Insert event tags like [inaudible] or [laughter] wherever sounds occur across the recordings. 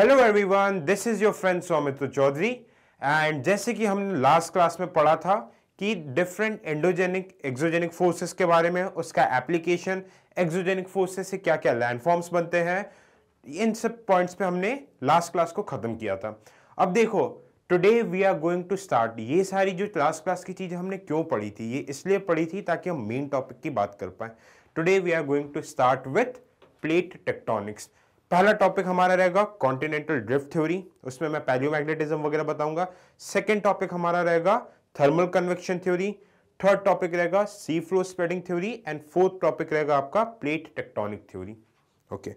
Hello everyone this is your friend Saumitra Chaudhary and जैसे कि हमने लास्ट क्लास में पढ़ा था कि डिफरेंट एंडोजेनिक एक्सोजेनिक फोर्सेस के बारे में उसका एप्लीकेशन एक्सोजेनिक फोर्सेस से क्या क्या लैंडफॉर्म्स बनते हैं इन सब पॉइंट्स पे हमने लास्ट क्लास को ख़त्म किया था अब देखो today we are going to start ये सारी जो लास्ट क्लास की चीज़ें हमने क्यों पढ़ी थी ये इसलिए पढ़ी थी ताकि हम मेन टॉपिक की बात कर पाएं today we are going to start with plate tectonics पहला टॉपिक हमारा रहेगा कॉन्टिनेंटल ड्रिफ्ट थ्योरी उसमें मैं पैलियोमैग्नेटिज्म वगैरह बताऊंगा सेकेंड टॉपिक हमारा रहेगा thermal convection theory third topic रहेगा sea floor spreading theory and fourth topic रहेगा आपका प्लेट टेक्टोनिक थ्योरी ओके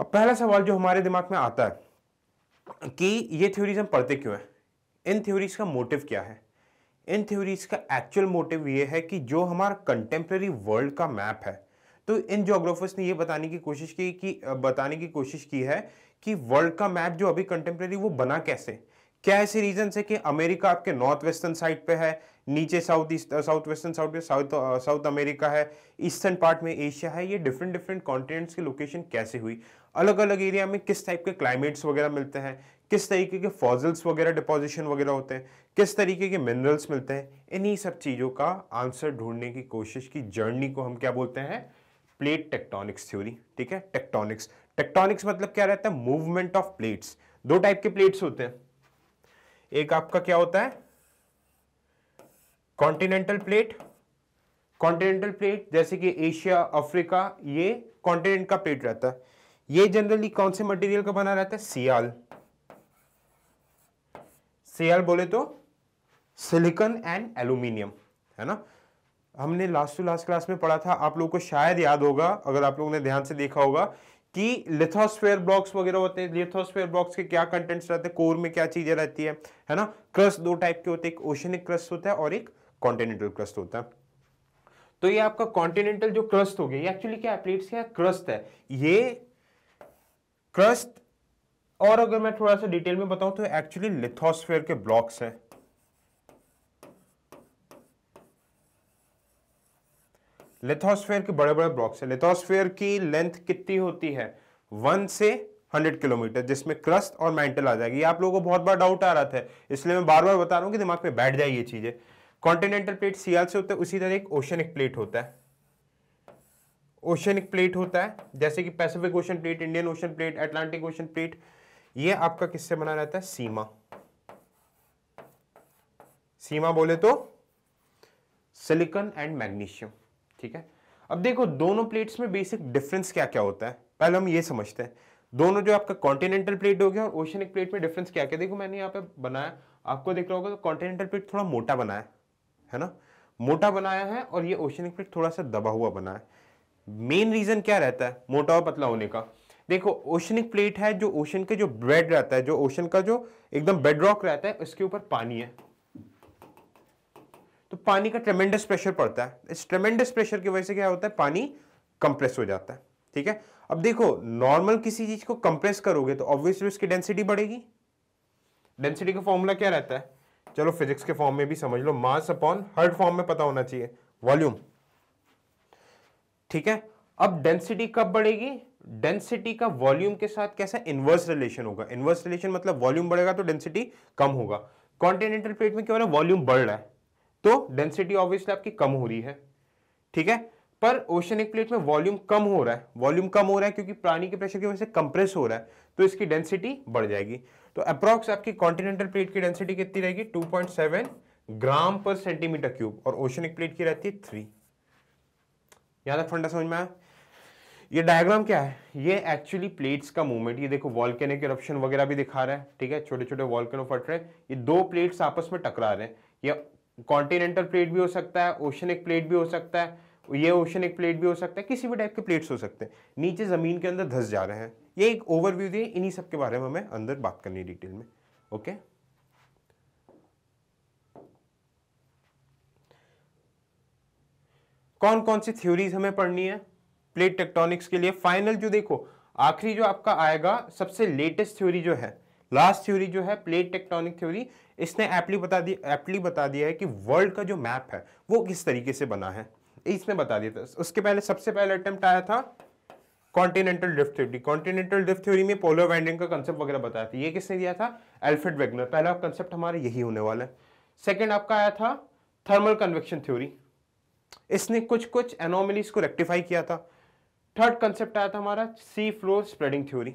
अब पहला सवाल जो हमारे दिमाग में आता है कि ये थ्योरीज हम पढ़ते क्यों हैं इन थ्योरीज का मोटिव क्या है इन थ्योरीज का एक्चुअल मोटिव ये है कि जो हमारा कंटेम्प्रेरी वर्ल्ड का मैप है तो इन जोग्राफर्स ने ये बताने की कोशिश की कि बताने की कोशिश की है कि वर्ल्ड का मैप जो अभी कंटेम्प्रेरी वो बना कैसे क्या ऐसे रीजन है कि अमेरिका आपके नॉर्थ वेस्टर्न साइड पे है नीचे south east south western south south south America है ईस्टर्न पार्ट में एशिया है ये डिफरेंट डिफरेंट कॉन्टिनेंट्स की लोकेशन कैसे हुई अलग अलग एरिया में किस टाइप के क्लाइमेट्स वगैरह मिलते हैं किस तरीके के फॉजल्स वगैरह डिपोजिशन वगैरह होते हैं किस तरीके के मिनरल्स मिलते हैं इन्हीं सब चीज़ों का आंसर ढूंढने की कोशिश की जर्नी को हम क्या बोलते हैं प्लेट टेक्टोनिक्स थ्योरी ठीक है टेक्टोनिक्स टेक्टोनिक्स मतलब क्या रहता है मूवमेंट ऑफ प्लेट्स दो टाइप के प्लेट्स होते हैं एक आपका क्या होता है कॉन्टिनेंटल प्लेट कॉन्टिनेंटल प्लेट जैसे कि एशिया अफ्रीका ये कॉन्टिनेंट का प्लेट रहता है ये जनरली कौन से मटेरियल का बना रहता है सियाल सियाल बोले तो सिलिकॉन एंड एल्यूमिनियम है ना हमने लास्ट टू लास्ट क्लास में पढ़ा था आप लोगों को शायद याद होगा अगर आप लोगों ने ध्यान से देखा होगा कि लिथोस्फेयर ब्लॉक्स वगैरह होते हैं लिथोस्फेयर ब्लॉक्स के क्या कंटेंट्स रहते हैं कोर में क्या चीजें रहती है है ना क्रस्ट दो टाइप के होते हैं एक ओशनिक क्रस्ट होता है और एक कॉन्टिनेंटल क्रस्ट होता है तो ये आपका कॉन्टिनेंटल जो क्रस्ट हो गया एक्चुअली क्या प्लेट्स क्या क्रस्ट है ये क्रस्ट और अगर मैं थोड़ा सा डिटेल में बताऊं तो एक्चुअली लिथोस्फेयर के ब्लॉक्स हैं लेथोस्फेयर के बड़े बड़े ब्लॉक्स है लेथोस्फेयर की लेंथ कितनी होती है वन से हंड्रेड किलोमीटर जिसमें क्रस्ट और मेंटल आ जाएगी आप लोगों को बहुत बार डाउट आ रहा था इसलिए मैं बार बार बता रहा हूँ कि दिमाग में बैठ जाए ये चीज़ें कॉन्टिनेंटल प्लेट सियाल से होता है उसी तरह एक ओशनिक प्लेट होता है ओशनिक प्लेट होता है जैसे कि Pacific Ocean plate Indian Ocean plate Atlantic Ocean plate ये आपका किससे बना रहता है सीमा सीमा बोले तो सिलिकॉन एंड मैग्नीशियम ठीक है अब देखो दोनों प्लेट्स में बेसिक डिफरेंस क्या क्या होता है पहले हम ये समझते हैं दोनों जो आपका कॉन्टिनेंटल प्लेट हो गया और ओशनिक प्लेट में डिफरेंस क्या क्या देखो मैंने यहाँ पे बनाया आपको देख रहा होगा तो कॉन्टिनेंटल प्लेट थोड़ा मोटा बनाया है ना मोटा बनाया है और ये ओशनिक प्लेट थोड़ा सा दबा हुआ बना है मेन रीजन क्या रहता है मोटा और पतला होने का देखो ओशनिक प्लेट है जो ओशन के जो ब्रेड रहता है जो ओशन का जो एकदम बेड रॉक रहता है उसके ऊपर पानी है तो पानी का ट्रेमेंडस प्रेशर पड़ता है इस ट्रेमेंडस प्रेशर की वजह से क्या होता है पानी कंप्रेस हो जाता है ठीक है अब देखो नॉर्मल किसी चीज को कंप्रेस करोगे तो ऑब्वियसली उसकी डेंसिटी बढ़ेगी डेंसिटी का फॉर्मूला क्या रहता है चलो फिजिक्स के फॉर्म में भी समझ लो मास अपॉन हर्ड फॉर्म में पता होना चाहिए वॉल्यूम ठीक है अब डेंसिटी कब बढ़ेगी डेंसिटी का वॉल्यूम के साथ कैसा इनवर्स रिलेशन होगा इनवर्स रिलेशन मतलब वॉल्यूम बढ़ेगा तो डेंसिटी कम होगा कॉन्टिनेंटल प्लेट में क्या हो रहा है वॉल्यूम बढ़ रहा है तो डेंसिटी ऑब्वियसली आपकी कम हो रही है ठीक है पर ओशनिक प्लेट में वॉल्यूम कम हो रहा है वॉल्यूम कम हो रहा है क्योंकि पानी के प्रेशर की वजह से कंप्रेस हो रहा है तो इसकी डेंसिटी बढ़ जाएगी तो अप्रॉक्स आपकी कॉन्टिनेंटल प्लेट की डेंसिटी कितनी रहेगी 2.7 ग्राम पर सेंटीमीटर क्यूब और ओशनिक प्लेट की रहती है थ्री यहाँ तक फंडा समझ में आया ये डायग्राम क्या है ये एक्चुअली प्लेट्स का मूवमेंट ये देखो वॉल्केनिक इरप्शन वगैरह भी दिखा रहा है ठीक है छोटे छोटे वॉल्केनो फट रहे हैं ये दो प्लेट्स आपस में टकरा रहे हैं ये कॉन्टिनेंटल प्लेट भी हो सकता है ओशनिक प्लेट भी हो सकता है ये ओशनिक प्लेट भी हो सकता है किसी भी टाइप के प्लेट्स हो सकते हैं नीचे ज़मीन के अंदर धस जा रहे हैं ये एक ओवरव्यू दिए इन्हीं सब के बारे में हमें अंदर बात करनी है डिटेल में ओके कौन कौन सी थ्योरीज हमें पढ़नी है प्लेट टेक्टोनिक्स के लिए फाइनल जो देखो आखिरी जो आपका आएगा सबसे लेटेस्ट थ्योरी जो है लास्ट थ्योरी जो है प्लेट टेक्टोनिक थ्योरी इसने एप्ली बता दी एप्ली बता दिया है कि वर्ल्ड का जो मैप है वो किस तरीके से बना है इसने बता दिया था उसके पहले सबसे पहले अटेम्प्ट आया था continental drift theory continental drift theory में पोलर वाइंडिंग का कंसेप्ट वगैरह बताया था ये किसने दिया था एल्फ्रेड वेगनर पहला कंसेप्ट हमारा यही होने वाला है सेकेंड आपका आया था थर्मल कन्वेक्शन थ्योरी इसने कुछ कुछ एनोमलीज को रेक्टिफाई किया था थर्ड कंसेप्ट आया था हमारा sea floor spreading theory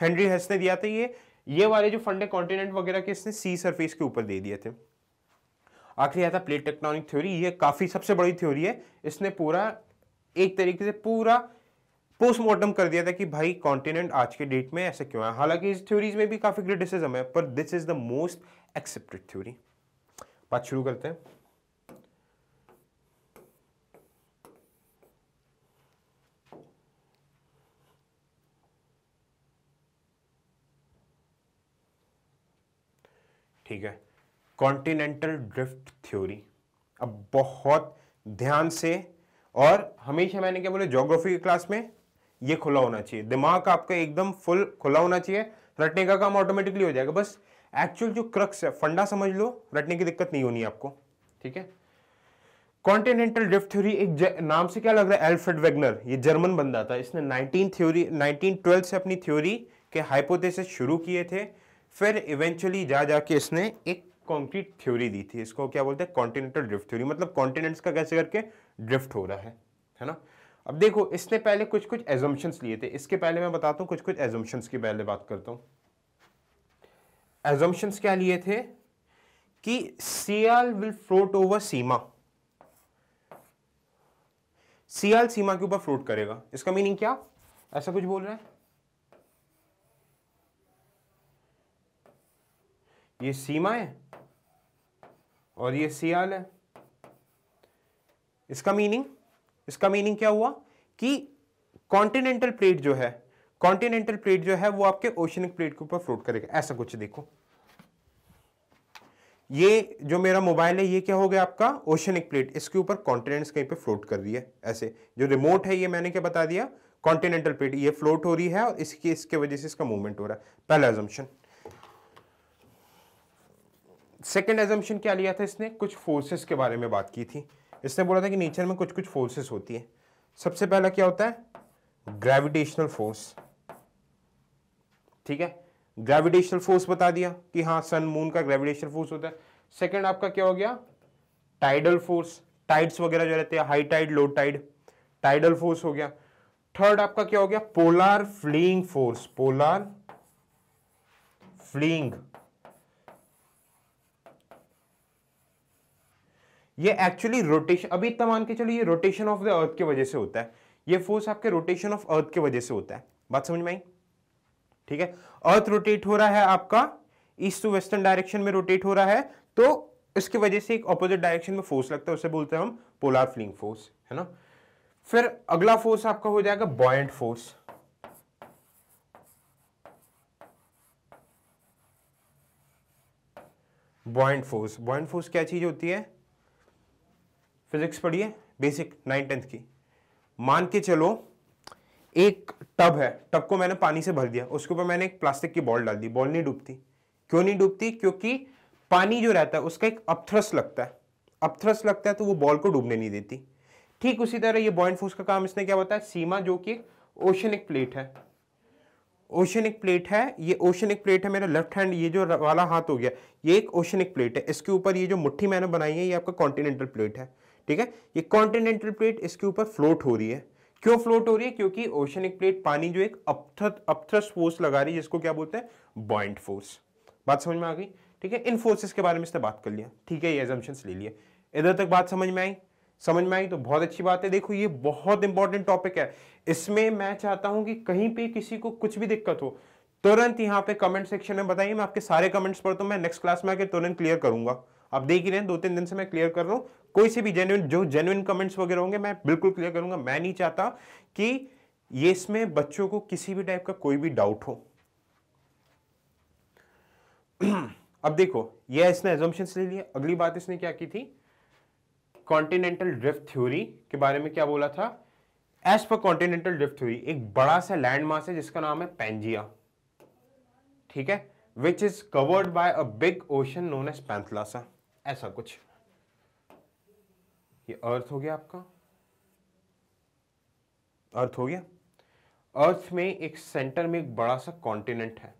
Henry Hess ने दिया था ये ये वाले जो फंडे कॉन्टिनेंट वगैरह के इसने सी सरफेस के ऊपर दे दिए थे आखिरी आता प्लेट टेक्टोनिक थ्योरी ये काफ़ी सबसे बड़ी थ्योरी है इसने पूरा एक तरीके से पूरा पोस्टमार्टम कर दिया था कि भाई कॉन्टिनेंट आज के डेट में ऐसे क्यों है हालांकि इस थ्योरीज में भी काफ़ी क्रिटिसिज्म है पर this is the most accepted theory बात शुरू करते हैं ठीक है कॉन्टिनेंटल ड्रिफ्ट थ्योरी अब बहुत ध्यान से और हमेशा मैंने क्या बोले जोग्राफी की क्लास में ये खुला होना चाहिए दिमाग आपका एकदम फुल खुला होना चाहिए रटने का काम ऑटोमेटिकली हो जाएगा बस एक्चुअल जो क्रक्स है फंडा समझ लो रटने की दिक्कत नहीं होनी आपको ठीक है कॉन्टिनेंटल ड्रिफ्ट थ्योरी एक नाम से क्या लग रहा है एल्फ्रेड वेगनर ये जर्मन बंदा था इसने 19 थ्योरी 1912 से अपनी थ्योरी के हाइपोथेसिस शुरू किए थे फिर इवेंचुअली जा जाके इसने एक कॉन्क्रीट थ्योरी दी थी इसको क्या बोलते हैं कॉन्टिनेंटल ड्रिफ्ट थ्योरी मतलब कॉन्टिनेंट्स का कैसे करके ड्रिफ्ट हो रहा है है ना अब देखो इसने पहले कुछ कुछ एजम्पन्स लिए थे इसके पहले मैं बताता हूँ कुछ कुछ एजम्पन्स की पहले बात करता हूँ एजम्पन्स क्या लिए थे कि sial will float over sima sial sima के ऊपर फ्लोट करेगा इसका मीनिंग क्या ऐसा कुछ बोल रहा है ये सीमा है और ये सियाल है इसका मीनिंग इसका मीनिंग क्या हुआ कि कॉन्टिनेंटल प्लेट जो है कॉन्टिनेंटल प्लेट जो है वो आपके ओशनिक प्लेट के ऊपर फ्लोट करेगा ऐसा कुछ देखो ये जो मेरा मोबाइल है ये क्या हो गया आपका ओशनिक प्लेट इसके ऊपर कॉन्टिनेंट्स कहीं पे फ्लोट कर रही है ऐसे जो रिमोट है ये मैंने क्या बता दिया कॉन्टिनेंटल प्लेट ये फ्लोट हो रही है और इसकी इसके वजह से इसका मूवमेंट हो रहा है पहला एजम्पन सेकेंड एजम्पन क्या लिया था इसने कुछ फोर्सेस के बारे में बात की थी इसने बोला था कि नेचर में कुछ कुछ फोर्सेस होती है सबसे पहला क्या होता है ग्रेविटेशनल फोर्स ठीक है ग्रेविटेशनल फोर्स बता दिया कि हाँ सन मून का ग्रेविटेशनल फोर्स होता है सेकेंड आपका क्या हो गया टाइडल फोर्स टाइड्स वगैरह जो रहते हैं high tide low tide tidal force हो गया थर्ड आपका क्या हो गया polar fleeing force polar fleeing ये एक्चुअली रोटेशन अभी इतना मान के चलो ये रोटेशन ऑफ द अर्थ की वजह से होता है ये फोर्स आपके रोटेशन ऑफ अर्थ के वजह से होता है बात समझ में आई ठीक है अर्थ रोटेट हो रहा है आपका ईस्ट टू वेस्टर्न डायरेक्शन में रोटेट हो रहा है तो इसकी वजह से एक ऑपोजिट डायरेक्शन में फोर्स लगता है उसे बोलते हैं हम पोलार फ्लिंग फोर्स है ना फिर अगला फोर्स आपका हो जाएगा buoyant force buoyant force buoyant force क्या चीज होती है फिजिक्स पढ़िए बेसिक नाइन टेंथ की मान के चलो एक टब है टब को मैंने पानी से भर दिया उसके ऊपर मैंने एक प्लास्टिक की बॉल डाल दी बॉल नहीं डूबती क्यों नहीं डूबती क्योंकि पानी जो रहता है उसका एक अपथ्रस लगता है अपथ्रस लगता है तो वो बॉल को डूबने नहीं देती ठीक उसी तरह ये बॉइंट फोर्स का काम इसने क्या बताया सीमा जो कि ओशनिक प्लेट है ओशनिक प्लेट है ये ओशनिक प्लेट है मेरा लेफ्ट हैंड ये जो वाला हाथ हो गया ये एक ओशनिक प्लेट है इसके ऊपर ये जो मुट्ठी मैंने बनाई है ये आपका कॉन्टिनेंटल प्लेट है ठीक है ये कॉन्टिनेंटल प्लेट इसके ऊपर फ्लोट हो रही है क्यों फ्लोट हो रही है क्योंकि ओशनिक प्लेट पानी जो एक अपथ्रस्ट फोर्स लगा रही है जिसको क्या बोलते हैं बॉइंट फोर्स बात समझ में आ गई ठीक है इन फोर्सेस के बारे में इसने बात कर लिया ठीक है ये एजम्पन्स ले लिए इधर तक बात समझ में आई समझ में आई तो बहुत अच्छी बात है देखो ये बहुत इंपॉर्टेंट टॉपिक है इसमें मैं चाहता हूं कि कहीं पे किसी को कुछ भी दिक्कत हो तुरंत यहां पे कमेंट सेक्शन में बताइए मैं आपके सारे कमेंट्स पढ़ता हूं मैं नेक्स्ट क्लास में आके तुरंत क्लियर करूंगा आप देख ही रहे हैं दो तीन दिन से मैं क्लियर कर रहा हूं कोई से भी जेन्युन जो जेन्युन कमेंट्स वगैरह होंगे मैं बिल्कुल क्लियर करूंगा मैं नहीं चाहता कि ये इसमें बच्चों को किसी भी टाइप का कोई भी डाउट हो [clears throat] अब देखो यह इसने एजम्पन ले लिया अगली बात इसने क्या की थी कॉन्टिनेंटल ड्रिफ्ट थ्योरी के बारे में क्या बोला था as per continental drift theory एक बड़ा सा लैंड मार्स है जिसका नाम है पेंजिया ठीक है which is covered by a big ocean known as Panthalassa ऐसा कुछ ये अर्थ हो गया आपका अर्थ हो गया अर्थ में एक सेंटर में एक बड़ा सा कॉन्टिनेंट है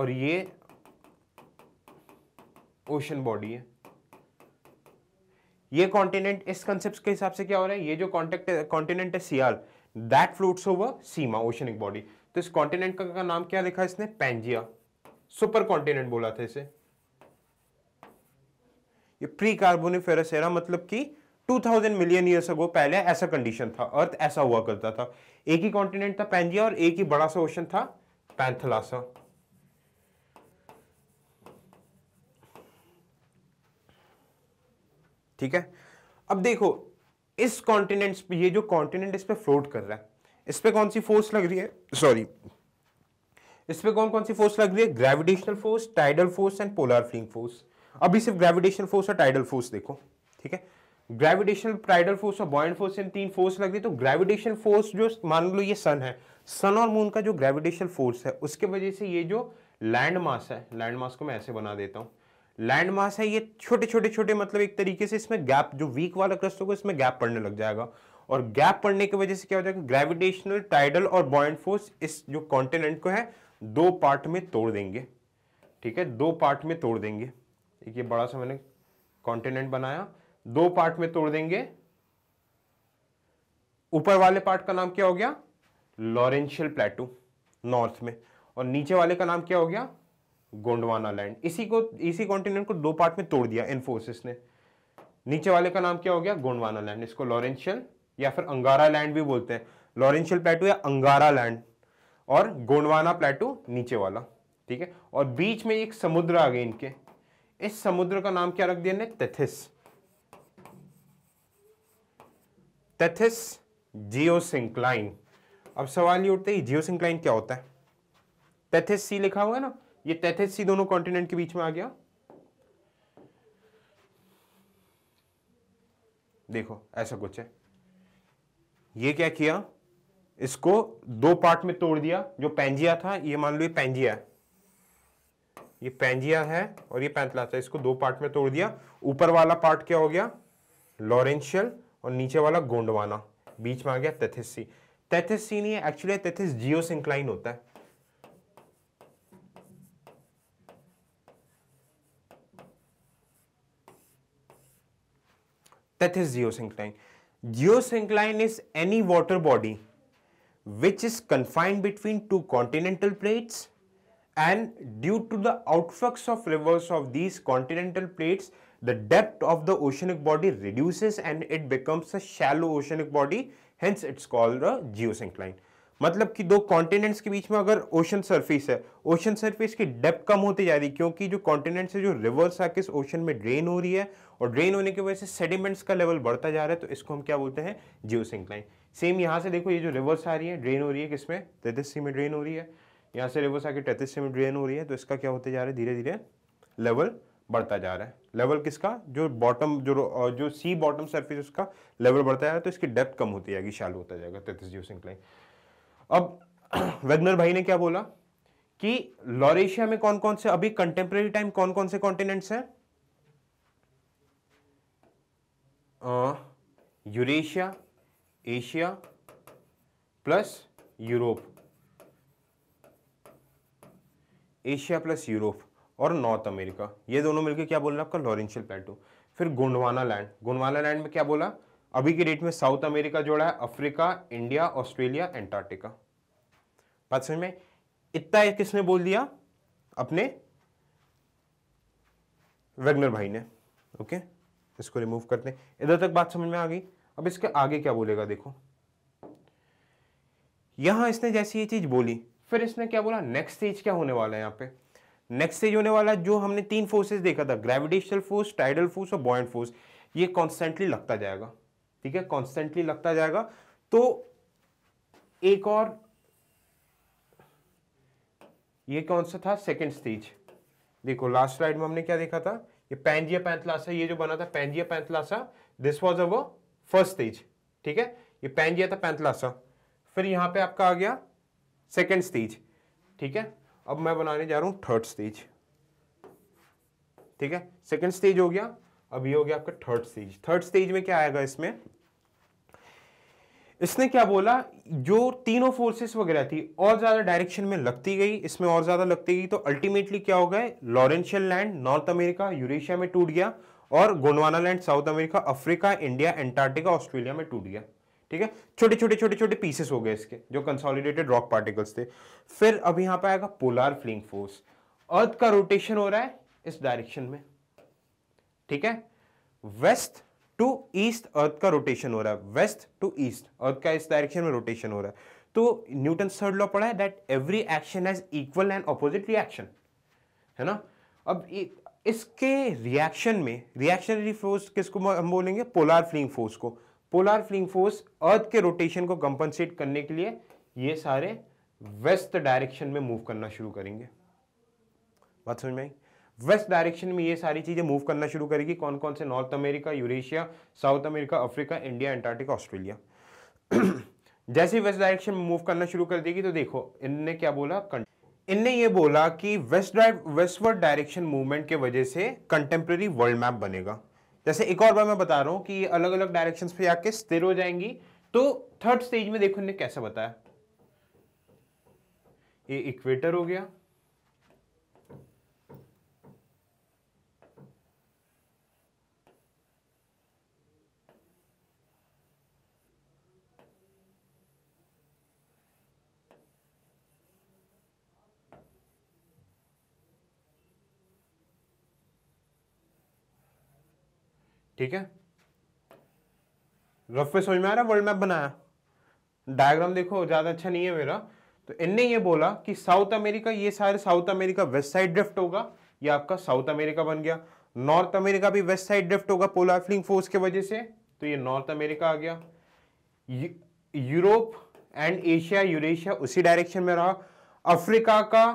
और ये ओशन बॉडी है ये कॉन्टिनेंट इस कंसेप्ट के हिसाब से क्या हो रहा है ये जो कॉन्टेक्ट कॉन्टिनेंट है sial that floats over sima oceanic body तो इस कॉन्टिनेंट का, का नाम क्या लिखा इसने पेंजिया सुपर कॉन्टिनेंट बोला था इसे ये प्री कार्बोनिफेरस एरा मतलब कि 2000 मिलियन ईयर्स अगो पहले ऐसा कंडीशन था अर्थ ऐसा हुआ करता था एक ही कॉन्टिनेंट था पैंजिया और एक ही बड़ा सा ओशन था पैंथलासा ठीक है अब देखो इस कॉन्टिनेंट पे ये जो कॉन्टिनेंट इस पे फ्लोट कर रहा है इस पे कौन सी फोर्स लग रही है सॉरी इस पे कौन कौन सी फोर्स लग रही है gravitational force tidal force and polar fleeing force अभी सिर्फ ग्रेविटेशन फोर्स और टाइडल फोर्स देखो ठीक है ग्रेविटेशन टाइडल फोर्स और बॉइंड फोर्स इन तीन फोर्स लग गई तो ग्रेविटेशन फोर्स जो मान लो ये सन है सन और मून का जो ग्रेविटेशन फोर्स है उसके वजह से ये जो लैंड मास है लैंड मास को मैं ऐसे बना देता हूँ लैंड मास है ये छोटे छोटे छोटे मतलब एक तरीके से इसमें गैप जो वीक वाला क्रस्ट होगा इसमें गैप पड़ने लग जाएगा और गैप पड़ने की वजह से क्या हो जाएगा ग्रेविटेशनल टाइडल और बॉइंड फोर्स इस जो कॉन्टिनेंट को है दो पार्ट में तोड़ देंगे ठीक है दो पार्ट में तोड़ देंगे एक ये बड़ा सा मैंने कॉन्टिनेंट बनाया दो पार्ट में तोड़ देंगे ऊपर वाले पार्ट का नाम क्या हो गया लॉरेंशियल प्लेटू नॉर्थ में और नीचे वाले का नाम क्या हो गया गोंडवाना लैंड इसी को इसी कॉन्टिनेंट को दो पार्ट में तोड़ दिया इन्फोसिस ने नीचे वाले का नाम क्या हो गया गोंडवाना लैंड इसको लॉरेंशियल या फिर अंगारा लैंड भी बोलते हैं लॉरेंशियल प्लेटू या अंगारा लैंड और गोंडवाना प्लेटू नीचे वाला ठीक है और बीच में एक समुद्र आ गए इनके इस समुद्र का नाम क्या रख दिया तेथिस तेथिस जियोसिंक्लाइन अब सवाल ये उठता है जियोसिंक्लाइन क्या होता है तेथिस सी लिखा हुआ है ना ये तेथिस सी दोनों कॉन्टिनेंट के बीच में आ गया देखो ऐसा कुछ है ये क्या किया इसको दो पार्ट में तोड़ दिया जो पेंजिया था ये मान लो ये पेंजिया है ये पेंजिया है और ये है इसको दो पार्ट में तोड़ दिया ऊपर वाला पार्ट क्या हो गया लॉरेंशियल और नीचे वाला गोंडवाना बीच में आ गया तेथिसी तेथिसी नहीं एक्चुअली तेथिस जियो इंक्लाइन होता है Tethys geosyncline geosyncline is any water body which is confined between two continental plates and due to the outflux of rivers of these continental plates, the depth of the oceanic body reduces and it becomes a shallow oceanic body, hence it's called a geosyncline. मतलब कि दो continents के बीच में अगर ocean surface है ocean surface की depth कम होती जा रही है क्योंकि जो कॉन्टिनेंट से जो रिवर्स आके इस ओशन में ड्रेन हो रही है और ड्रेन होने की वजह से सेडिमेंट्स का लेवल बढ़ता जा रहा है तो इसको हम क्या बोलते हैं जियोसिंक्लाइन सेम यहाँ से देखो ये जो रिवर्स आ रही है ड्रेन हो रही है किसमें तेजस्वी में ड्रेन हो रही है यहाँ से रिवर्स आके टैतीस से ड्रेन हो रही है तो इसका क्या होते जा रहा है धीरे धीरे लेवल बढ़ता जा रहा है लेवल किसका जो बॉटम जो जो सी बॉटम सरफेस उसका लेवल बढ़ता जा रहा है तो इसकी डेप्थ कम होती जाएगी शालू होता जाएगा तैतीस जीव सिंक्लाइन अब [clears throat] वेगनर भाई ने क्या बोला कि लॉरेशिया में कौन कौन से अभी कंटेम्प्रेरी टाइम कौन कौन से कॉन्टिनेंट्स हैं Eurasia Asia plus Europe Asia plus Europe और नॉर्थ अमेरिका ये दोनों मिलकर क्या बोल रहे आपका लॉरेंशियल प्लेटो फिर गोंडवाना लैंड गोंडवाना लैंड में क्या बोला अभी की डेट में साउथ अमेरिका जोड़ा है अफ्रीका इंडिया ऑस्ट्रेलिया एंटार्क्टिका बात समझ में इतना किसने बोल दिया अपने वेगनर भाई ने ओके इसको रिमूव करते हैं इधर तक बात समझ में आ गई अब इसके आगे क्या बोलेगा देखो यहां इसने जैसी ये चीज बोली फिर इसने क्या बोला नेक्स्ट स्टेज क्या होने वाला है यहाँ पे नेक्स्ट स्टेज होने वाला जो हमने तीन फोर्सेस देखा था ग्रेविटेशनल फोर्स टाइडल फोर्स और बॉयंट फोर्स ये कॉन्स्टेंटली लगता जाएगा ठीक है कॉन्स्टेंटली लगता जाएगा तो एक और ये कौन सा था सेकेंड स्टेज देखो लास्ट स्लाइड में हमने क्या देखा था ये पैंजिया पैंथलासा ये जो बना था Pangaea Panthalassa this was our first stage ठीक है ये पैंजिया था पैंथलासा फिर यहाँ पे आपका आ गया सेकेंड स्टेज ठीक है अब मैं बनाने जा रहा हूँ थर्ड स्टेज ठीक है सेकेंड स्टेज हो गया अब ये हो गया आपका थर्ड स्टेज थर्ड स्टेज में क्या आएगा इसमें इसने क्या बोला जो तीनों फोर्सेस वगैरह थी और ज्यादा डायरेक्शन में लगती गई इसमें और ज्यादा लगती गई तो अल्टीमेटली क्या हो गए Laurentian land North America Eurasia में टूट गया और Gondwana land South America Africa India Antarctica Australia में टूट गया ठीक है छोटे छोटे छोटे छोटे पीसेस हो गए इसके जो कंसोलिडेटेड रॉक पार्टिकल्स थे फिर अब यहां पर आएगा पोलार फ्लिंग फोर्स अर्थ का रोटेशन हो रहा है इस डायरेक्शन में ठीक है वेस्ट टू ईस्ट अर्थ का रोटेशन हो रहा है वेस्ट टू ईस्ट अर्थ का इस डायरेक्शन में रोटेशन हो रहा है तो न्यूटन थर्ड लॉ पढ़ा है that every action has equal and opposite reaction है ना अब इसके रिएक्शन में रिएक्शनरी फोर्स किसको हम बोलेंगे पोलार फ्लिंग फोर्स को पोलार फ्लिंग फोर्स अर्थ के रोटेशन को कंपनसेट करने के लिए ये सारे वेस्ट डायरेक्शन में मूव करना शुरू करेंगे बात समझ में आई वेस्ट डायरेक्शन में ये सारी चीज़ें मूव करना शुरू करेगी कौन कौन से North America Eurasia South America Africa India Antarctica Australia जैसे ही वेस्ट डायरेक्शन में मूव करना शुरू कर देगी तो देखो इनने क्या बोला इनने ये बोला कि वेस्ट वेस्टवर्ड डायरेक्शन मूवमेंट के वजह से कंटेम्प्रेरी वर्ल्ड मैप बनेगा जैसे एक और बार मैं बता रहा हूँ कि अलग अलग डायरेक्शन पे आके स्थिर हो जाएंगी तो थर्ड स्टेज में देखो इन्हें कैसे बताया ये इक्वेटर हो गया ठीक है रफ पे समझ में आ रहा वर्ल्ड मैप बनाया डायग्राम देखो ज़्यादा अच्छा नहीं है मेरा तो इनने ये बोला कि साउथ अमेरिका ये सारे South America west side drift होगा ये आपका साउथ अमेरिका बन गया नॉर्थ अमेरिका भी वेस्ट साइड ड्रिफ्ट होगा पोलर फ्लिंग फोर्स के वजह से तो ये नॉर्थ अमेरिका आ गया यूरोप एंड एशिया यूरेशिया उसी डायरेक्शन में रहा अफ्रीका का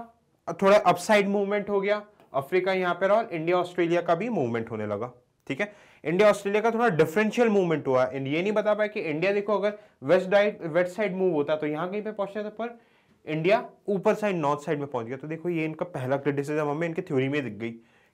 थोड़ा अपसाइड मूवमेंट हो गया अफ्रीका यहां पर रहा और इंडिया ऑस्ट्रेलिया का भी मूवमेंट होने लगा ठीक है इंडिया ऑस्ट्रेलिया का थोड़ा डिफरेंशियल मूवमेंट हुआ है ये नहीं बता पाया कि इंडिया देखो अगर वेस्ट डाइट वेस्ट साइड मूव होता तो यहाँ कहीं पे पहुंचता था पर इंडिया ऊपर साइड नॉर्थ साइड में पहुंच गया तो देखो ये इनका पहला क्रिटिसिज्म हमें इनके थ्योरी में दिख गई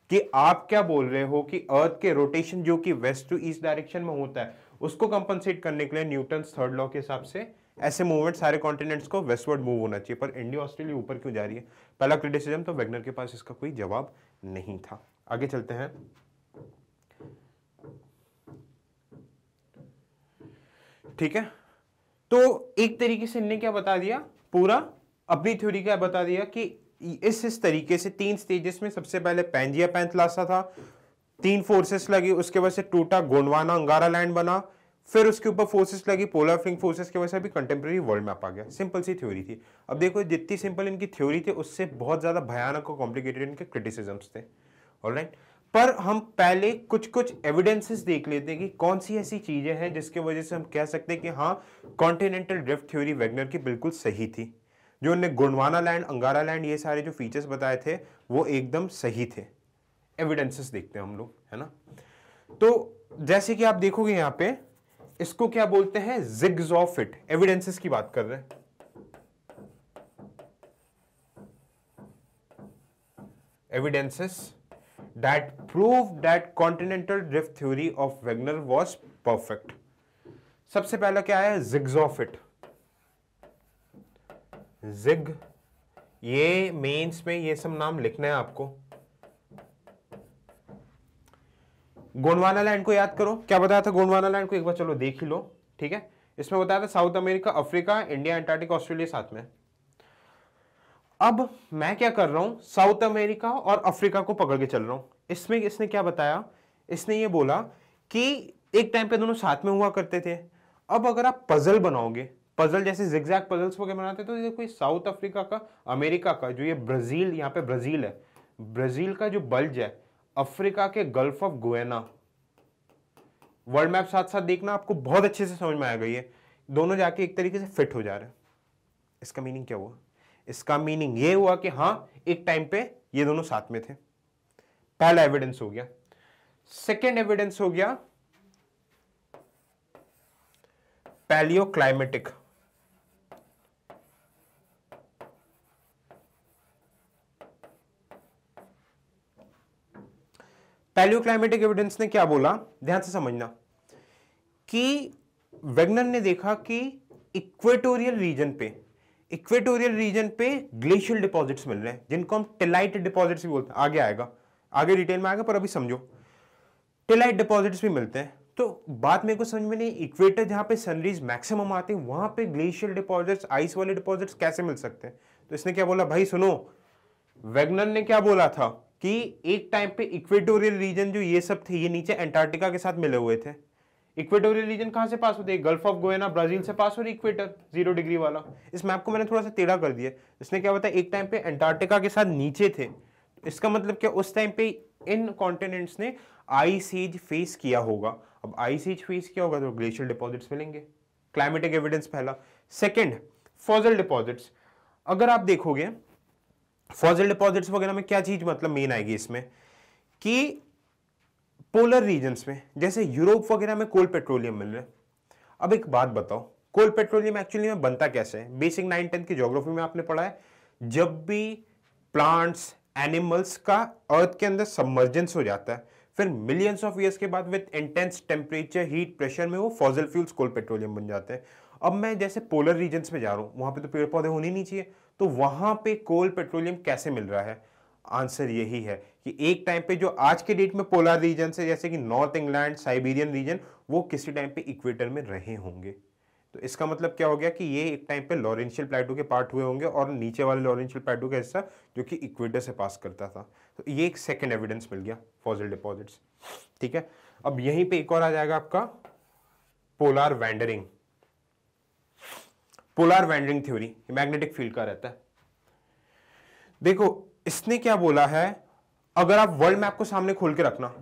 कि आप क्या बोल रहे हो कि अर्थ के रोटेशन जो कि वेस्ट टू ईस्ट डायरेक्शन में होता है उसको कंपनसेट करने के लिए न्यूटन थर्ड लॉ के हिसाब से ऐसे मूवमेंट सारे कॉन्टिनेंट्स को वेस्टवर्ड मूव होना चाहिए पर इंडिया ऑस्ट्रेलिया ऊपर क्यों जा रही है पहला क्रिटिसिज्म तो वेगनर के पास इसका कोई जवाब नहीं था आगे चलते हैं ठीक है तो एक तरीके से इनने क्या बता दिया पूरा अपनी थ्योरी क्या बता दिया कि इस इस तरीके से तीन स्टेजेस में सबसे पहले पैंजिया पैंथलासा था तीन फोर्सेस लगी उसके वजह से टूटा गोंडवाना अंगारा लैंड बना फिर उसके ऊपर फोर्सेस लगी पोलर फ्रिंग फोर्सेस की वजह से अभी कंटेम्प्रेरी वर्ल्ड मैप आ गया सिंपल सी थ्योरी थी अब देखो जितनी सिंपल इनकी थ्योरी थी उससे बहुत ज़्यादा भयानक और कॉम्प्लिकेटेड इनके क्रिटिसिजम्स थे ऑल राइट right? पर हम पहले कुछ कुछ एविडेंसेस देख लेते हैं कि कौन सी ऐसी चीज़ें हैं जिसके वजह से हम कह सकते हैं कि हाँ कॉन्टिनेंटल ड्रिफ्ट थ्योरी वेगनर की बिल्कुल सही थी जो उनने गुंडवाना लैंड अंगारा लैंड ये सारे जो फीचर्स बताए थे वो एकदम सही थे एविडेंसेस देखते हैं हम लोग है ना तो जैसे कि आप देखोगे यहाँ पे इसको क्या बोलते हैं जिग्स ऑफ इट एविडेंसेस की बात कर रहे हैं evidences that proved that continental drift theory of Wegener was perfect. सबसे पहला क्या है इट जिग ये मेन्स में ये सब नाम लिखना है आपको गोंडवाना लैंड को याद करो क्या बताया था गोंडवाना लैंड को एक बार चलो देख ही लो ठीक है इसमें बताया था South America Africa India Antarctic Australia साथ में अब मैं क्या कर रहा हूं साउथ अमेरिका और अफ्रीका को पकड़ के चल रहा हूं इसमें इसने क्या बताया इसने ये बोला कि एक टाइम पे दोनों साथ में हुआ करते थे अब अगर आप पजल बनाओगे पजल जैसे जिग्जैक पजल्स वगैरह बनाते तो ये कोई साउथ अफ्रीका का अमेरिका का जो ये ब्राज़ील यहाँ पे ब्राज़ील है ब्राज़ील का जो बल्ज है अफ्रीका के gulf of Guinea world map साथ साथ देखना आपको बहुत अच्छे से समझ में आएगा ये दोनों जाके एक तरीके से फिट हो जा रहे हैं इसका मीनिंग क्या हुआ इसका मीनिंग ये हुआ कि हाँ एक टाइम पे ये दोनों साथ में थे पहला एविडेंस हो गया सेकेंड एविडेंस हो गया पैलियो पैलियो पैलियोक्लाइमेटिक एविडेंस ने क्या बोला ध्यान से समझना कि वेगनर ने देखा कि इक्वेटोरियल रीजन पे इक्वेटोरियल रीजन पे ग्लेशियल डिपॉजिट्स मिल रहे हैं जिनको हम टेलाइट डिपॉजिट्स भी बोलते हैं आगे आएगा आगे डिटेल में आएगा पर अभी समझो टेलाइट डिपॉजिट्स भी मिलते हैं तो बात मेरे को समझ में नहीं इक्वेटर जहां पे सनरीज मैक्सिमम आते हैं वहां पे ग्लेशियल डिपॉजिट्स आइस वाले डिपॉजिट्स कैसे मिल सकते हैं तो इसने क्या बोला भाई सुनो वेगनर ने क्या बोला था कि एक टाइम पे इक्वेटोरियल रीजन जो ये सब थे ये नीचे एंटार्क्टिका के साथ मिले हुए थे इक्वेटोरियल रीजन कहां से पास होती है गल्फ ऑफ गोयना ब्राजील से पास हो रही इक्वेटर जीरो डिग्री वाला इस मैप को मैंने थोड़ा सा टेढ़ा कर दिया इसने क्या बताया एक टाइम पे एंटार्क्टिका के साथ नीचे थे इसका मतलब क्या उस टाइम पे इन कॉन्टिनेंट्स ने आइस एज फेस किया होगा अब आइस एज फेस किया होगा तो ग्लेशियल डिपॉजिट्स मिलेंगे क्लाइमेटिक एविडेंस पहला सेकेंड फॉजल डिपॉजिट्स अगर आप देखोगे फॉजल डिपॉजिट्स वगैरह में क्या चीज मतलब मेन आएगी इसमें कि पोलर रीजन्स में जैसे यूरोप वगैरह में कोल पेट्रोलियम मिल रहा है अब एक बात बताओ कोल पेट्रोलियम एक्चुअली में बनता कैसे है बेसिक नाइन टेंथ की ज्योग्राफी में आपने पढ़ा है जब भी प्लांट्स एनिमल्स का अर्थ के अंदर सबमर्जेंस हो जाता है फिर मिलियंस ऑफ ईयर्स के बाद with intense temperature heat pressure में वो फॉजल फ्यूल्स कोल पेट्रोलियम बन जाते हैं अब मैं जैसे पोलर रीजन्स में जा रहा हूँ वहाँ पे तो पेड़ पौधे होने नहीं चाहिए तो वहाँ पे कोल पेट्रोलियम कैसे मिल रहा है आंसर यही है कि एक टाइम पे जो आज के डेट में पोलर रीजन है जैसे कि नॉर्थ इंग्लैंड साइबेरियन रीजन वो किसी टाइम पे इक्वेटर में रहे होंगे तो इसका मतलब क्या हो गया कि ये एक टाइम पे लॉरेंशियल प्लेटो के पार्ट हुए होंगे और नीचे वाले लॉरेंशियल प्लेटो का हिस्सा जो कि इक्वेटर से पास करता था तो ये एक सेकेंड एविडेंस मिल गया फॉजल डिपॉजिट्स ठीक है अब यहीं पर एक और आ जाएगा आपका polar wandering polar wandering theory magnetic field का रहता है देखो इसने क्या बोला है अगर आप वर्ल्ड मैप को सामने खोल के रखना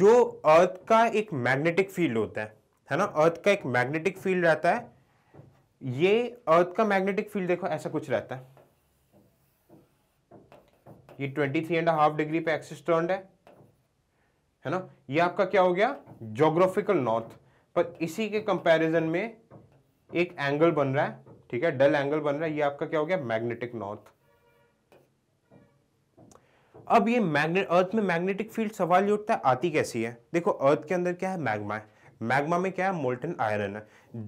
जो अर्थ का एक मैग्नेटिक फील्ड होता है है ना अर्थ का एक मैग्नेटिक फील्ड रहता है ये अर्थ का मैग्नेटिक फील्ड देखो ऐसा कुछ रहता है ये twenty three and half degree पे एक्सिस टर्न है है ना ये आपका क्या हो गया जोग्राफिकल नॉर्थ पर इसी के कंपैरिजन में एक एंगल बन रहा है ठीक है डल एंगल बन रहा है ये आपका क्या हो गया मैग्नेटिक नॉर्थ अब ये मैग्नेट अर्थ में मैग्नेटिक फील्ड सवाल ये उठता है आती कैसी है देखो अर्थ के अंदर क्या है मैग्मा है मैग्मा में क्या है मोल्टन आयरन है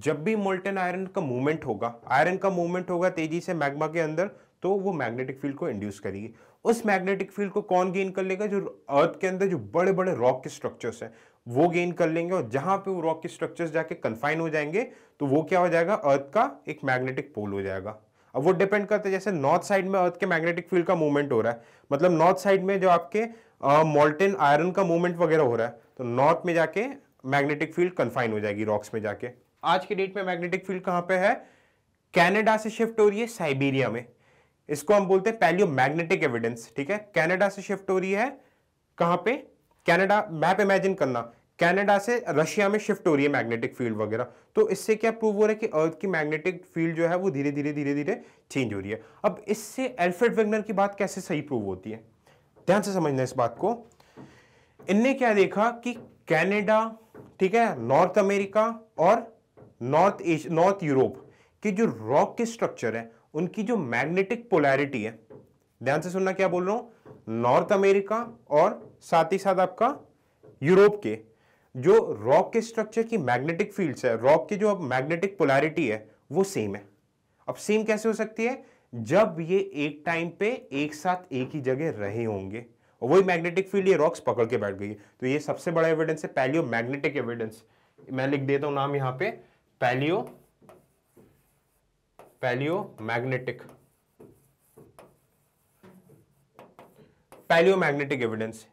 जब भी मोल्टन आयरन का मूवमेंट होगा आयरन का मूवमेंट होगा तेजी से मैग्मा के अंदर तो वो मैग्नेटिक फील्ड को इंड्यूस करेगी उस मैग्नेटिक फील्ड को कौन गेन कर लेगा जो अर्थ के अंदर जो बड़े बड़े रॉक के स्ट्रक्चर्स हैं वो गेन कर लेंगे और जहां पे वो रॉक के स्ट्रक्चर्स जाके कन्फाइन हो जाएंगे तो वो क्या हो जाएगा अर्थ का एक मैग्नेटिक पोल हो जाएगा अब वो डिपेंड करते हैं जैसे नॉर्थ साइड में अर्थ के मैग्नेटिक फील्ड का मूवमेंट हो रहा है मतलब नॉर्थ साइड में जो आपके मोल्टेन आयरन का मूवमेंट वगैरह हो रहा है तो नॉर्थ में जाके मैग्नेटिक फील्ड कन्फाइन हो जाएगी रॉक्स में जाके आज के डेट में मैग्नेटिक फील्ड कहाँ पे है कैनेडा से शिफ्ट हो रही है साइबेरिया में इसको हम बोलते हैं पैलियो मैग्नेटिक एविडेंस ठीक है कैनेडा से शिफ्ट हो रही है कहाँ पे कैनेडा मैप इमेजिन करना कनाडा से रशिया में शिफ्ट हो रही है मैग्नेटिक फील्ड वगैरह तो इससे क्या प्रूव हो रहा है कि अर्थ की मैग्नेटिक फील्ड जो है वो धीरे धीरे धीरे धीरे चेंज हो रही है अब इससे एल्फ्रेड वेगनर की बात कैसे सही प्रूव होती है ध्यान से समझना इस बात को इनने क्या देखा कि कैनेडा ठीक है नॉर्थ अमेरिका और नॉर्थ एश नॉर्थ यूरोप के जो रॉक के स्ट्रक्चर है उनकी जो मैग्नेटिक पोलैरिटी है ध्यान से सुनना क्या बोल रहा हूं नॉर्थ अमेरिका और साथ ही साथ आपका यूरोप के जो रॉक के स्ट्रक्चर की मैग्नेटिक फील्ड्स है रॉक की जो अब मैग्नेटिक पोलैरिटी है वो सेम है अब सेम कैसे हो सकती है जब ये एक टाइम पे एक साथ एक ही जगह रहे होंगे और वही मैग्नेटिक फील्ड ये रॉक्स पकड़ के बैठ गई है तो ये सबसे बड़ा एविडेंस है पैलियो मैग्नेटिक एविडेंस मैं लिख देता हूं नाम यहां पे paleo paleo magnetic paleo magnetic evidence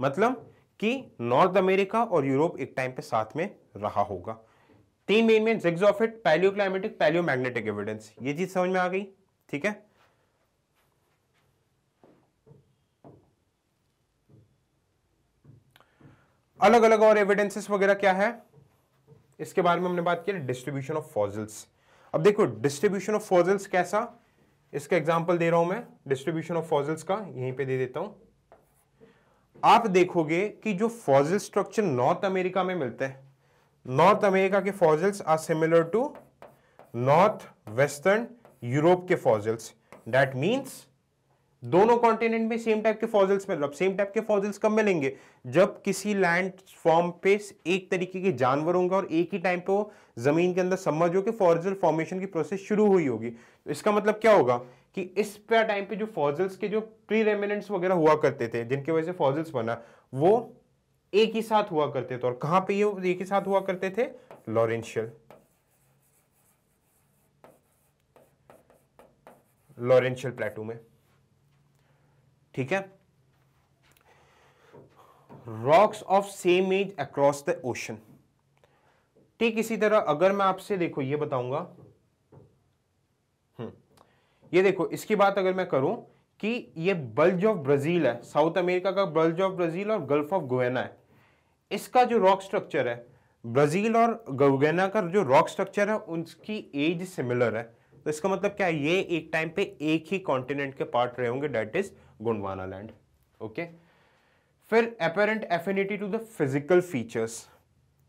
मतलब कि नॉर्थ अमेरिका और यूरोप एक टाइम पे साथ में रहा होगा तीन main main jigsaw fit paleo climatic paleo magnetic evidence ये चीज समझ में आ गई ठीक है अलग अलग और एविडेंसेस वगैरह क्या है इसके बारे में हमने बात की डिस्ट्रीब्यूशन ऑफ फॉजल्स अब देखो डिस्ट्रीब्यूशन ऑफ फॉजल्स कैसा इसका एग्जाम्पल दे रहा हूं मैं डिस्ट्रीब्यूशन ऑफ फॉजल्स का यहीं पे दे देता हूं आप देखोगे कि जो फॉजिल स्ट्रक्चर नॉर्थ अमेरिका में मिलते हैं नॉर्थ अमेरिका के fossils are similar to North Western Europe के फॉजिल्स डैट मीन्स दोनों कॉन्टिनेंट में सेम टाइप के फॉजिल्स मिल सेम टाइप के फॉजिल्स कब मिलेंगे जब किसी लैंड फॉर्म पे एक तरीके के जानवर होंगे और एक ही टाइम पे वो जमीन के अंदर समझ हो कि फॉजिल फॉर्मेशन की प्रोसेस शुरू हुई होगी तो इसका मतलब क्या होगा कि इस टाइम पे जो फॉजल्स के जो प्री रेमिनेंट्स वगैरह हुआ करते थे जिनकी वजह से फॉजल्स बना वो एक ही साथ हुआ करते थे और कहां पे ये एक ही साथ हुआ करते थे लॉरेंशियल लॉरेंशियल प्लेटू में ठीक है rocks of same age across the ocean ठीक इसी तरह अगर मैं आपसे देखो ये बताऊंगा ये देखो इसकी बात अगर मैं करूं कि ये बल्ज ऑफ ब्राज़ील है साउथ अमेरिका का बल्ज ऑफ ब्राज़ील और गल्फ ऑफ गोवेना है इसका जो रॉक स्ट्रक्चर है ब्राज़ील और गोवेना का जो रॉक स्ट्रक्चर है उनकी एज सिमिलर है तो इसका मतलब क्या है ये एक टाइम पे एक ही कॉन्टिनेंट के पार्ट रहे होंगे that is Gondwana land okay फिर apparent affinity to the physical features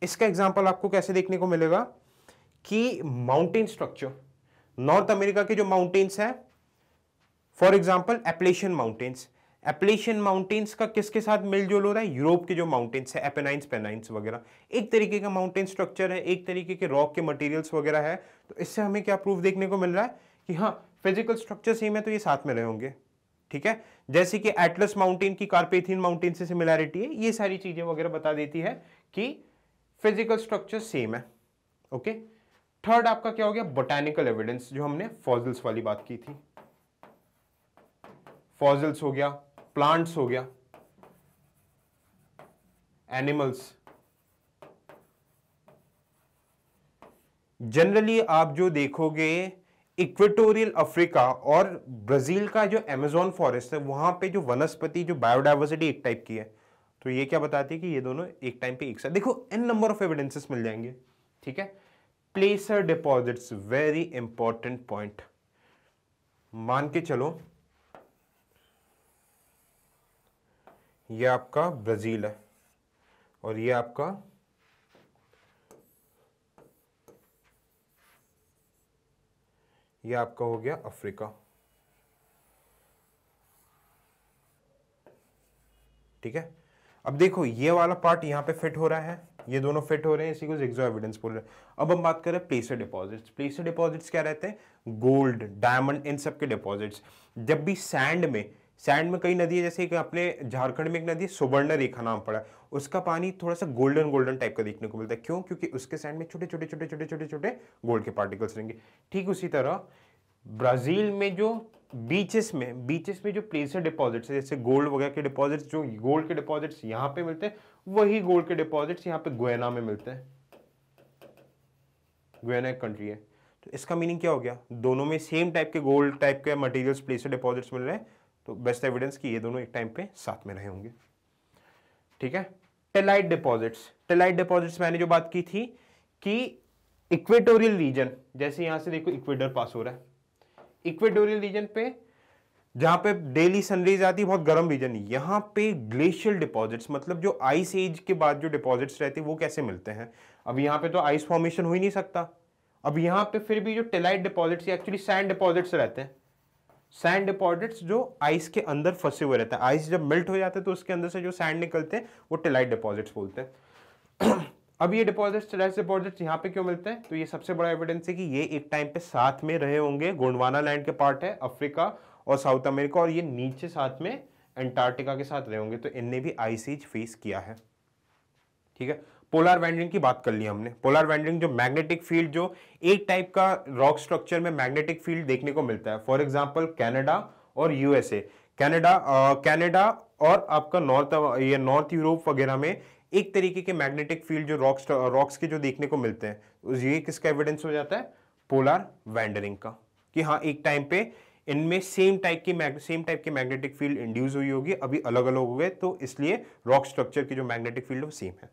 इसका एग्जाम्पल आपको कैसे देखने को मिलेगा कि माउंटेन स्ट्रक्चर नॉर्थ अमेरिका के जो माउंटेन्स हैं for example Appalachian mountains Appalachian mountains का किसके साथ मिलजुल हो रहा है यूरोप के जो माउंटेन्स है एपेनाइंस पेनाइंस वगैरह एक तरीके का माउंटेन स्ट्रक्चर है एक तरीके के रॉक के मटेरियल्स वगैरह है तो इससे हमें क्या प्रूफ देखने को मिल रहा है कि हाँ फिजिकल स्ट्रक्चर सेम है तो ये साथ में रहे होंगे ठीक है जैसे कि एटलस माउंटेन की कार्पेथियन माउंटेन से सिमिलैरिटी है ये सारी चीज़ें वगैरह बता देती है कि फिजिकल स्ट्रक्चर सेम है ओके okay? थर्ड आपका क्या हो गया बोटेनिकल एविडेंस जो हमने फॉजल्स वाली बात की थी फॉजल्स हो गया प्लांट्स हो गया एनिमल्स जनरली आप जो देखोगे इक्वेटोरियल अफ्रीका और ब्राजील का जो एमेजॉन फॉरेस्ट है वहां पे जो वनस्पति जो बायोडाइवर्सिटी एक टाइप की है तो ये क्या बताती है कि ये दोनों एक टाइम पे एक साथ देखो एन नंबर ऑफ एविडेंसेस मिल जाएंगे ठीक है placer deposits very important point मान के चलो ये आपका ब्राज़ील है और ये आपका ये आपका हो गया अफ्रीका ठीक है अब देखो ये वाला पार्ट यहां पे फिट हो रहा है ये दोनों फिट हो रहे हैं इसी को जिग्जो एविडेंस बोल रहे हैं अब हम बात करें प्लेसर डिपॉजिट्स प्लेसर डिपॉजिट्स क्या रहते हैं गोल्ड डायमंड इन सब के डिपॉजिट्स जब भी सैंड में सैंड में कई नदी है जैसे कि अपने झारखंड में एक नदी है सुवर्ण रेखा नाम पड़ा है उसका पानी थोड़ा सा गोल्डन गोल्डन टाइप का देखने को मिलता है क्यों क्योंकि उसके सैंड में छोटे छोटे छोटे छोटे छोटे छोटे गोल्ड के पार्टिकल्स रहेंगे ठीक उसी तरह ब्राज़ील में जो बीचेस में बीचेस में जो प्लेसर डिपॉजिट्स है जैसे गोल्ड वगैरह के डिपॉजिट्स जो गोल्ड के डिपॉजिट्स यहाँ पे मिलते हैं वही गोल्ड के डिपॉजिट्स यहां पे गोयना में मिलते हैं गोयना एक कंट्री है तो इसका मीनिंग क्या हो गया दोनों में सेम टाइप के गोल्ड टाइप के मटेरियल्स प्लेस डिपॉजिट्स मिल रहे हैं तो बेस्ट एविडेंस कि ये दोनों एक टाइम पे साथ में रहे होंगे ठीक है टेलाइट डिपॉजिट्स टेलाइट डिपॉजिट्स मैंने जो बात की थी कि इक्वेटोरियल रीजन जैसे यहां से देखो इक्वेटर पास हो रहा है इक्वेटोरियल रीजन पे जहां पे डेली सनरेज आती है बहुत गर्म रीजन यहां पे ग्लेशियल डिपॉजिट्स मतलब जो आइस एज के बाद जो डिपॉजिट्स रहते हैं वो कैसे मिलते हैं अब यहां पे तो आइस फॉर्मेशन हो ही नहीं सकता अब यहां पे फिर भी जो tillite deposits actually sand deposits रहते हैं सैंड डिपॉजिट्स जो आइस के अंदर फंसे हुए रहते हैं आइस जब मेल्ट हो जाते हैं तो उसके अंदर से जो सैंड निकलते हैं वो टेलाइट डिपॉजिट्स बोलते हैं [clears throat] अब ये डिपॉजिट्स टेलाइट डिपॉजिट्स यहाँ पे क्यों मिलते हैं तो ये सबसे बड़ा एविडेंस है कि ये एक टाइम पे साथ में रहे होंगे गोंडवाना लैंड के पार्ट है अफ्रीका और साउथ अमेरिका और ये नीचे साथ में एंटार्क्टिका के साथ रहे होंगे तो इनने भी आईसीज फेस किया है ठीक है पोलर वैंडरिंग की बात कर ली हमने पोलर वैंडरिंग जो मैग्नेटिक फील्ड जो एक टाइप का रॉक स्ट्रक्चर में मैग्नेटिक फील्ड देखने को मिलता है फॉर एग्जाम्पल कैनेडा और यूएसए कैनेडा कैनेडा और आपका नॉर्थ ये नॉर्थ यूरोप वगैरह में एक तरीके के मैग्नेटिक फील्ड जो रॉक्स रॉक्स के जो देखने को मिलते हैं ये किसका एविडेंस हो जाता है पोलार वैंडरिंग का कि हाँ एक टाइम पे इनमें सेम टाइप की सेम टाइप की मैग्नेटिक फील्ड इंड्यूस हुई होगी अभी अलग अलग हो गए तो इसलिए रॉक स्ट्रक्चर की जो मैग्नेटिक फील्ड वो सेम है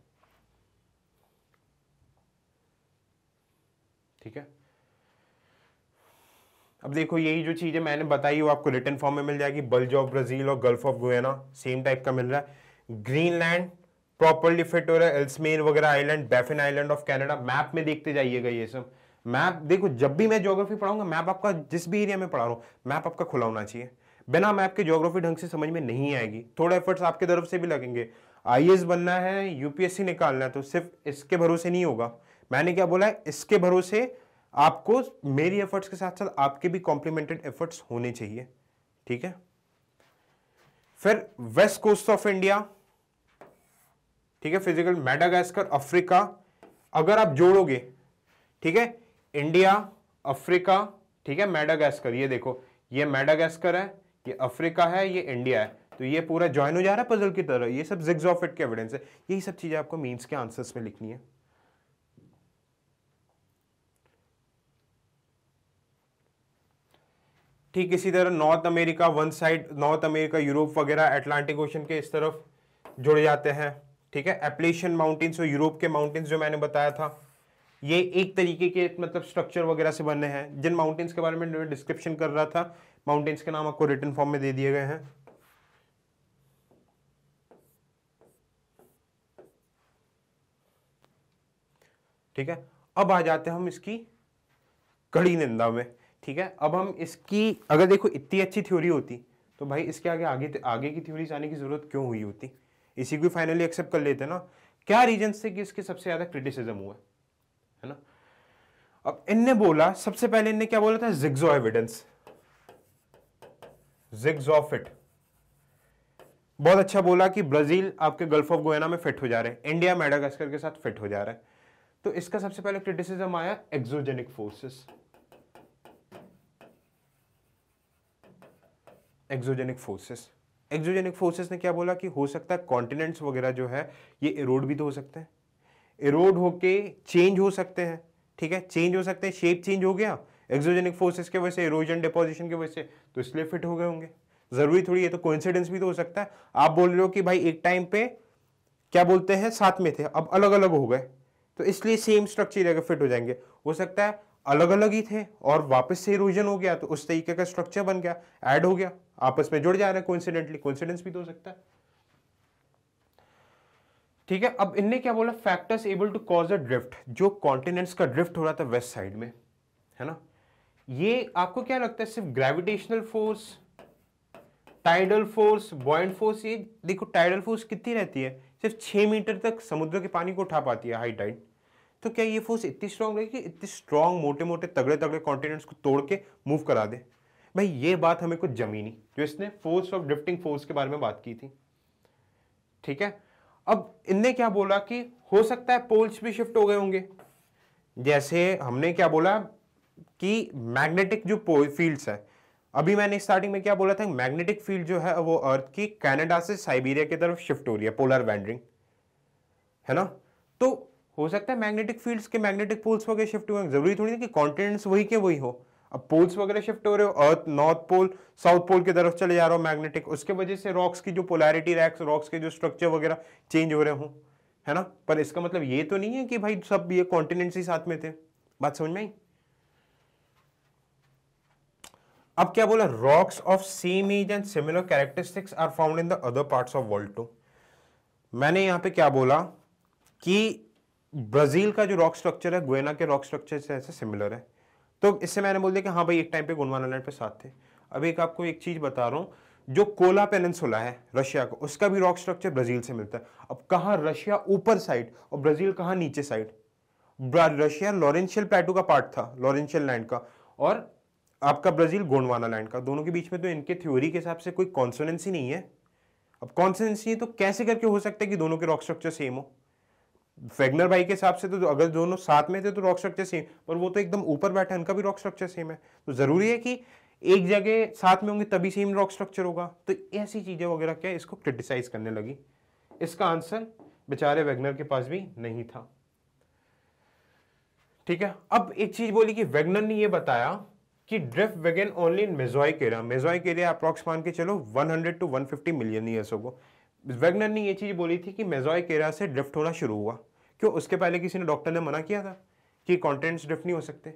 ठीक है अब देखो यही जो चीज़ें मैंने बताई वो आपको रिटर्न फॉर्म में मिल जाएगी बल्ज ऑफ ब्राज़ील और gulf of Guiana same type का मिल रहा है ग्रीनलैंड प्रॉपरली फिट हो रहा है एल्समेन वगैरह island Baffin island of Canada map में देखते जाइएगा ये सब मैप देखो जब भी मैं ज्योग्राफी पढ़ाऊंगा मैप आपका जिस भी एरिया में पढ़ा रहा हूँ मैप आपका खुला होना चाहिए बिना मैप के ज्योग्राफी ढंग से समझ में नहीं आएगी थोड़ा एफर्ट्स आपके तरफ से भी लगेंगे आई बनना है यूपीएससी निकालना है तो सिर्फ इसके भरोसे नहीं होगा मैंने क्या बोला इसके भरोसे आपको मेरी एफर्ट्स के साथ साथ आपके भी कॉम्प्लीमेंटेड एफर्ट्स होने चाहिए ठीक है फिर वेस्ट कोस्ट ऑफ इंडिया ठीक है फिजिकल मेडागास्कर अफ्रीका अगर आप जोड़ोगे ठीक है इंडिया अफ्रीका ठीक है मेडागैस्कर ये देखो ये मेडागैस्कर है ये अफ्रीका है ये इंडिया है तो ये पूरा ज्वाइन हो जा रहा है पजल की तरह ये सब जिग्स ऑफ इट के एविडेंस है यही सब चीज़ें आपको मीन्स के आंसर्स में लिखनी है ठीक इसी तरह North America one side North America Europe वगैरह एटलांटिक ओशन के इस तरफ जुड़ जाते हैं ठीक है एप्लेशन माउंटेन्स और यूरोप के माउंटेन्स जो मैंने बताया था ये एक तरीके के मतलब स्ट्रक्चर वगैरह से बने हैं जिन माउंटेन्स के बारे में डिस्क्रिप्शन कर रहा था माउंटेन्स के नाम आपको रिटर्न फॉर्म में दे दिए गए हैं ठीक है अब आ जाते हैं हम इसकी कड़ी निंदा में ठीक है अब हम इसकी अगर देखो इतनी अच्छी थ्योरी होती तो भाई इसके आगे आगे आगे की थ्योरी आने की ज़रूरत क्यों हुई होती इसी को फाइनली एक्सेप्ट कर लेते ना क्या रीजन थे कि इसके सबसे ज़्यादा क्रिटिसिज्म हुआ है ना अब इनने बोला सबसे पहले इनने क्या बोला था jigsaw evidence jigsaw fit बहुत अच्छा बोला कि ब्राजील आपके गल्फ ऑफ गोयना में फिट हो जा रहे हैं इंडिया मेडागास्कर के साथ फिट हो जा रहा है तो इसका सबसे पहले क्रिटिसिज्म आया exogenic forces exogenic forces exogenic forces ने क्या बोला कि हो सकता है कॉन्टिनेंट्स वगैरह जो है ये इरोड भी तो हो सकते हैं इरोड होके चेंज हो सकते हैं ठीक है चेंज हो सकते हैं शेप चेंज हो गया एक्सोजेनिक फोर्सेस के वजह से इरोजन डिपोजिशन की वजह से तो इसलिए फिट हो गए होंगे जरूरी थोड़ी है तो कोइंसिडेंस भी तो हो सकता है आप बोल रहे हो कि भाई एक टाइम पे क्या बोलते हैं साथ में थे अब अलग अलग हो गए तो इसलिए सेम स्ट्रक्चर जगह फिट हो जाएंगे हो सकता है अलग अलग ही थे और वापस से इरोजन हो गया तो उस तरीके का स्ट्रक्चर बन गया ऐड हो गया आपस में जुड़ जा रहे हैं कोइंसिडेंटली कोइंसिडेंस भी तो हो सकता है ठीक है अब इनने क्या बोला factors able to cause a drift जो कॉन्टिनेंट्स का ड्रिफ्ट हो रहा था वेस्ट साइड में है ना ये आपको क्या लगता है सिर्फ gravitational force tidal force buoyant force ये देखो टाइडल फोर्स कितनी रहती है सिर्फ छह मीटर तक समुद्र के पानी को उठा पाती है हाई टाइड तो क्या ये फोर्स इतनी स्ट्रांग रहेगी इतनी स्ट्रांग मोटे मोटे तगड़े तगड़े कॉन्टिनेंट्स को तोड़ के मूव करा दे भाई ये बात हमें कुछ जमीनी जो इसने फोर्स ऑफ ड्रिफ्टिंग फोर्स के बारे में बात की थी ठीक है अब इनने क्या बोला कि हो सकता है पोल्स भी शिफ्ट हो गए होंगे जैसे हमने क्या बोला कि मैग्नेटिक जो फील्ड्स है अभी मैंने स्टार्टिंग में क्या बोला था मैग्नेटिक फील्ड जो है वो अर्थ की कनाडा से साइबेरिया की तरफ शिफ्ट हो रही है पोलर बैंडरिंग है ना तो हो सकता है मैग्नेटिक फील्ड्स के मैग्नेटिक पोल्स वगैरह शिफ्ट हुए जरूरी थोड़ी ना कि कॉन्टिनेंट्स वही के वही हो अब पोल्स वगैरह शिफ्ट हो रहे हो अर्थ नॉर्थ पोल साउथ पोल की तरफ चले जा रहा हो मैग्नेटिक उसके वजह से रॉक्स की जो पोलैरिटी रैक्स रॉक्स के जो स्ट्रक्चर वगैरह चेंज हो रहे हो है ना पर इसका मतलब ये तो नहीं है कि भाई सब ये कॉन्टिनेंट्स ही साथ में थे बात समझ में आई अब क्या बोला rocks of same age and similar characteristics are found in the other parts of world too मैंने यहां पे क्या बोला कि ब्राजील का जो रॉक स्ट्रक्चर है गोयना के रॉक स्ट्रक्चर से ऐसे सिमिलर है तो इससे मैंने बोल दिया कि हाँ भाई एक टाइम पे गोंडवाना लैंड पे साथ थे अब एक आपको एक चीज़ बता रहा हूँ जो कोला पेनसुला है रशिया का उसका भी रॉक स्ट्रक्चर ब्राज़ील से मिलता है अब कहाँ रशिया ऊपर साइड और ब्राज़ील कहाँ नीचे साइड रशिया लॉरेंशियल प्लेटू का पार्ट था लॉरेंशियल लैंड का और आपका ब्राज़ील गोंडवाना लैंड का दोनों के बीच में तो इनके थ्योरी के हिसाब से कोई कॉन्सोनेंसी नहीं है अब कॉन्सोनेंसी है तो कैसे करके हो सकता है कि दोनों के रॉक स्ट्रक्चर सेम हो फेगनर भाई के हिसाब से तो अगर दोनों साथ में थे तो रॉक स्ट्रक्चर सेम पर वो तो एकदम ऊपर बैठे उनका भी रॉक स्ट्रक्चर सेम है तो जरूरी है कि एक जगह साथ में होंगे तभी सेम रॉक स्ट्रक्चर होगा तो ऐसी चीज़ें वगैरह क्या इसको क्रिटिसाइज करने लगी इसका आंसर बेचारे वेगनर के पास भी नहीं था ठीक है अब एक चीज बोली कि वेगनर ने यह बताया कि drift began only in Mesozoic era Mesozoic era approx मान के चलो 100 टू 150 मिलियन ईयर्स होगा वेगनर ने ये चीज़ बोली थी कि मेजॉइक केरा से ड्रिफ्ट होना शुरू हुआ क्यों उसके पहले किसी ने डॉक्टर ने मना किया था कि कॉन्टेंट्स ड्रिफ्ट नहीं हो सकते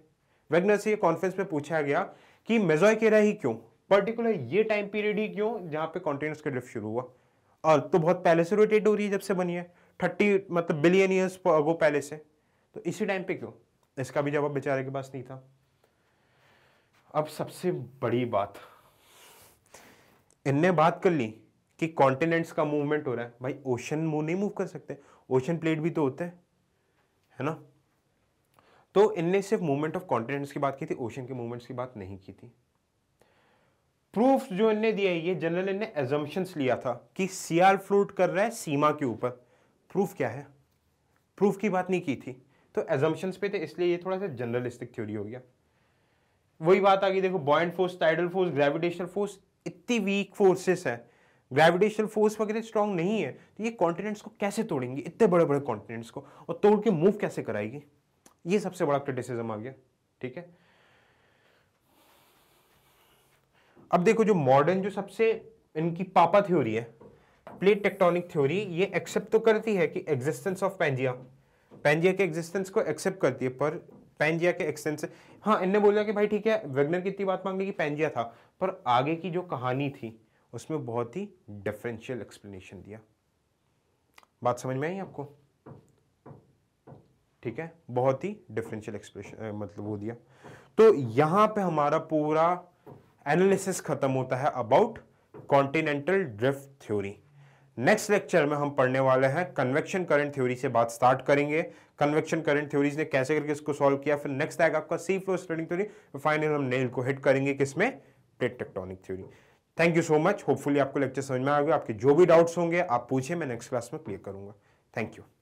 वेगनर से ये कॉन्फ्रेंस में पूछा गया कि मेजॉइक एरा ही क्यों पर्टिकुलर ये टाइम पीरियड ही क्यों जहाँ पे कॉन्टेंट्स का ड्रिफ्ट शुरू हुआ और तो बहुत पहले से रोटेट हो रही है जब से बनी है थर्टी मतलब बिलियन ईयर्स अगो पहले से तो इसी टाइम पे क्यों इसका भी जवाब बेचारे के पास नहीं था अब सबसे बड़ी बात इनने बात कर ली कि कॉन्टिनेंट्स का मूवमेंट हो रहा है भाई ओशन मूव नहीं मूव कर सकते ओशन प्लेट भी तो होते हैं है ना तो इनने सिर्फ मूवमेंट ऑफ कॉन्टिनेंट्स की बात की थी ओशन के मूवमेंट्स की बात नहीं की थी प्रूफ जो इनने दिया ये जनरल इनने एजम्पन्स लिया था कि सीआर फ्लोट कर रहा है सीमा के ऊपर प्रूफ क्या है प्रूफ की बात नहीं की थी तो एजम्पन्स पे थे इसलिए ये थोड़ा सा जनरलिस्टिक थ्योरी हो गया वही बात आ गई देखो buoyant force tidal force gravitational force इतनी वीक फोर्सेस हैं ग्रेविटेशनल फोर्स वगैरह स्ट्रांग नहीं है तो ये कॉन्टिनेंट्स को कैसे तोड़ेंगी इतने बड़े बड़े कॉन्टिनेंट्स को और तोड़ के मूव कैसे कराएगी ये सबसे बड़ा क्रिटिसिज्म आ गया ठीक है अब देखो जो मॉडर्न जो सबसे इनकी पापा थ्योरी है प्लेट टेक्टोनिक थ्योरी ये एक्सेप्ट तो करती है कि एग्जिस्टेंस ऑफ पेंजिया पेंजिया के एग्जिस्टेंस को एक्सेप्ट करती है पर पेंजिया के एक्सटेंस हाँ इनने बोला कि भाई ठीक है वेगनर की इतनी बात मांग ली कि पेंजिया था पर आगे की जो कहानी थी उसमें बहुत ही डिफरेंशियल एक्सप्लेनेशन दिया बात समझ में आई आपको ठीक है बहुत ही डिफरेंशियल एक्सप्रेशन मतलब वो दिया तो यहां पे हमारा पूरा एनालिसिस खत्म होता है about continental drift theory next lecture में हम पढ़ने वाले हैं कन्वेक्शन करंट थ्योरी से बात स्टार्ट करेंगे कन्वेक्शन करंट थ्योरीज ने कैसे करके इसको सॉल्व किया फिर नेक्स्ट आएगा आपका sea floor spreading theory final हम नेल को हिट करेंगे किसमें plate tectonic theory thank you so much hopefully आपको लेक्चर समझ में आ गया आपके जो भी डाउट्स होंगे आप पूछें मैं नेक्स्ट क्लास में क्लियर करूँगा थैंक यू